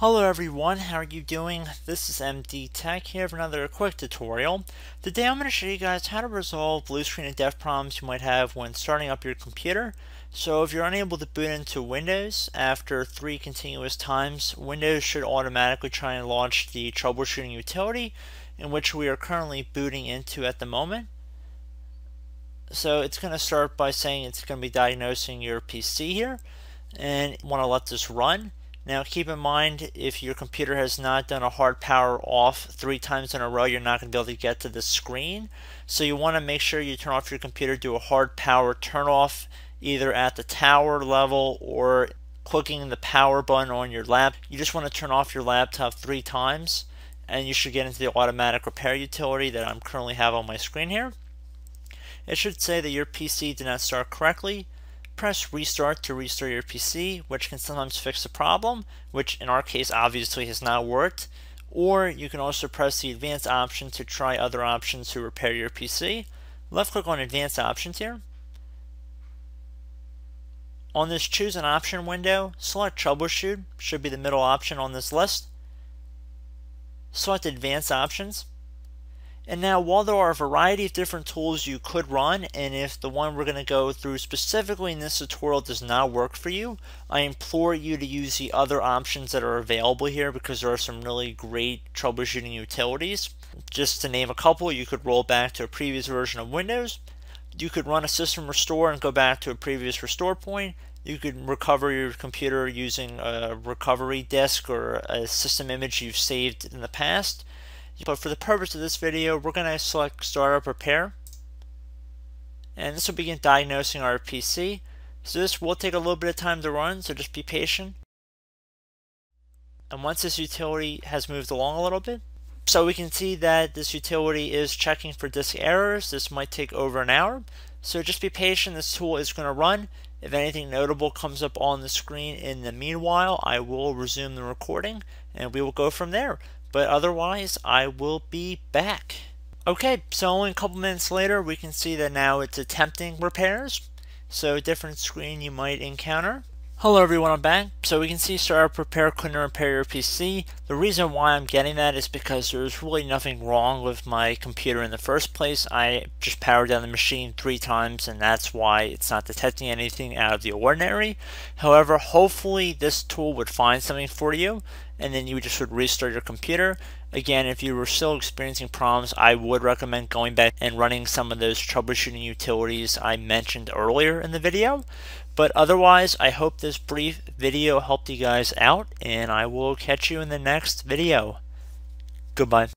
Hello everyone, how are you doing? This is MD Tech here for another quick tutorial. Today I'm going to show you guys how to resolve blue screen and dev problems you might have when starting up your computer. So if you're unable to boot into Windows after three continuous times, Windows should automatically try and launch the troubleshooting utility in which we are currently booting into at the moment. So it's going to start by saying it's going to be diagnosing your PC here and want to let this run. Now keep in mind if your computer has not done a hard power off three times in a row you're not going to be able to get to the screen so you want to make sure you turn off your computer do a hard power turn off either at the tower level or clicking the power button on your lap you just want to turn off your laptop three times and you should get into the automatic repair utility that I'm currently have on my screen here it should say that your PC did not start correctly press restart to restart your PC, which can sometimes fix the problem, which in our case obviously has not worked. Or you can also press the advanced option to try other options to repair your PC. Left click on advanced options here. On this choose an option window, select troubleshoot, should be the middle option on this list. Select advanced options. And now while there are a variety of different tools you could run and if the one we're going to go through specifically in this tutorial does not work for you, I implore you to use the other options that are available here because there are some really great troubleshooting utilities. Just to name a couple, you could roll back to a previous version of Windows, you could run a system restore and go back to a previous restore point, you could recover your computer using a recovery disk or a system image you've saved in the past, but for the purpose of this video, we're going to select Startup Repair. And this will begin diagnosing our PC. So this will take a little bit of time to run, so just be patient. And once this utility has moved along a little bit, so we can see that this utility is checking for disk errors. This might take over an hour. So just be patient. This tool is going to run. If anything notable comes up on the screen in the meanwhile, I will resume the recording and we will go from there. But otherwise, I will be back. Okay, so only a couple minutes later, we can see that now it's attempting repairs. So different screen you might encounter. Hello everyone, I'm back. So we can see Startup Repair couldn't repair your PC. The reason why I'm getting that is because there's really nothing wrong with my computer in the first place. I just powered down the machine three times and that's why it's not detecting anything out of the ordinary. However, hopefully this tool would find something for you and then you just would restart your computer. Again, if you were still experiencing problems, I would recommend going back and running some of those troubleshooting utilities I mentioned earlier in the video. But otherwise, I hope this brief video helped you guys out, and I will catch you in the next video. Goodbye.